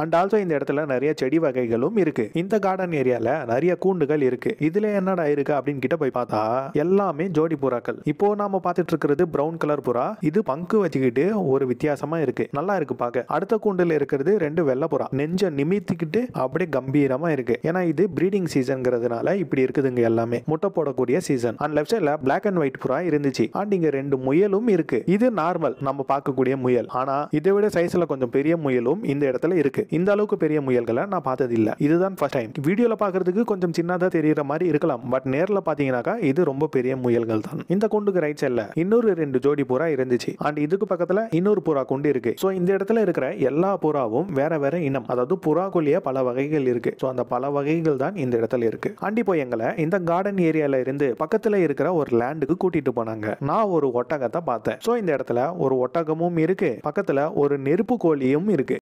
and also இந்த இடத்துல நிறைய செடி வகைகளும் இருக்கு இந்த கார்டன் ஏரியால நிறைய கூண்டுகள் இருக்கு இதுல என்னடா இருக்கு அப்படின்னு கிட்ட போய் பார்த்தா எல்லாமே ஜோடி புறாக்கள் இப்போ நாம பார்த்துட்டு இருக்கிறது பிரவுன் கலர் புறா இது பங்கு வச்சுக்கிட்டு ஒரு வித்தியாசமா இருக்கு நல்லா இருக்கு பார்க்க அடுத்த கூண்டுல இருக்கிறது ரெண்டு வெள்ள புறா நெஞ்ச நிமித்திக்கிட்டு அப்படியே கம்பீரமா இருக்கு ஏன்னா இது பிரீடிங் சீசன்ங்கிறதுனால இப்படி இருக்குதுங்க எல்லாமே முட்டை போடக்கூடிய சீசன் அண்ட் லெஃப்ட் சைட்ல பிளாக் அண்ட் ஒயிட் புறா இருந்துச்சு அண்ட் இங்க ரெண்டு முயலும் இருக்கு இது நார்மல் நம்ம பார்க்கக்கூடிய முயல் ஆனா இதை விட சைஸ்ல கொஞ்சம் பெரிய முயலும் இந்த இடத்துல இருக்கு இருக்கு இந்த அளவுக்கு பெரிய முயல்களை நான் பார்த்தது இல்ல இதுதான் ஃபர்ஸ்ட் டைம் வீடியோவில் பார்க்கறதுக்கு கொஞ்சம் சின்னதாக தெரியற மாதிரி இருக்கலாம் பட் நேரில் பார்த்தீங்கன்னாக்கா இது ரொம்ப பெரிய முயல்கள் தான் இந்த குண்டுக்கு ரைட் சைடில் இன்னொரு ரெண்டு ஜோடி புறா இருந்துச்சு அண்ட் இதுக்கு பக்கத்தில் இன்னொரு புறா குண்டு இருக்கு ஸோ இந்த இடத்துல இருக்கிற எல்லா புறாவும் வேற வேற இனம் அதாவது புறா புறாக்குள்ளேயே பல வகைகள் இருக்கு ஸோ அந்த பல வகைகள் தான் இந்த இடத்துல இருக்கு அண்டி போய் எங்களை இந்த கார்டன் ஏரியால இருந்து பக்கத்துல இருக்கிற ஒரு லேண்டுக்கு கூட்டிட்டு போனாங்க நான் ஒரு ஒட்டகத்தை பார்த்தேன் ஸோ இந்த இடத்துல ஒரு ஒட்டகமும் இருக்கு பக்கத்துல ஒரு நெருப்பு கோழியும் இருக்கு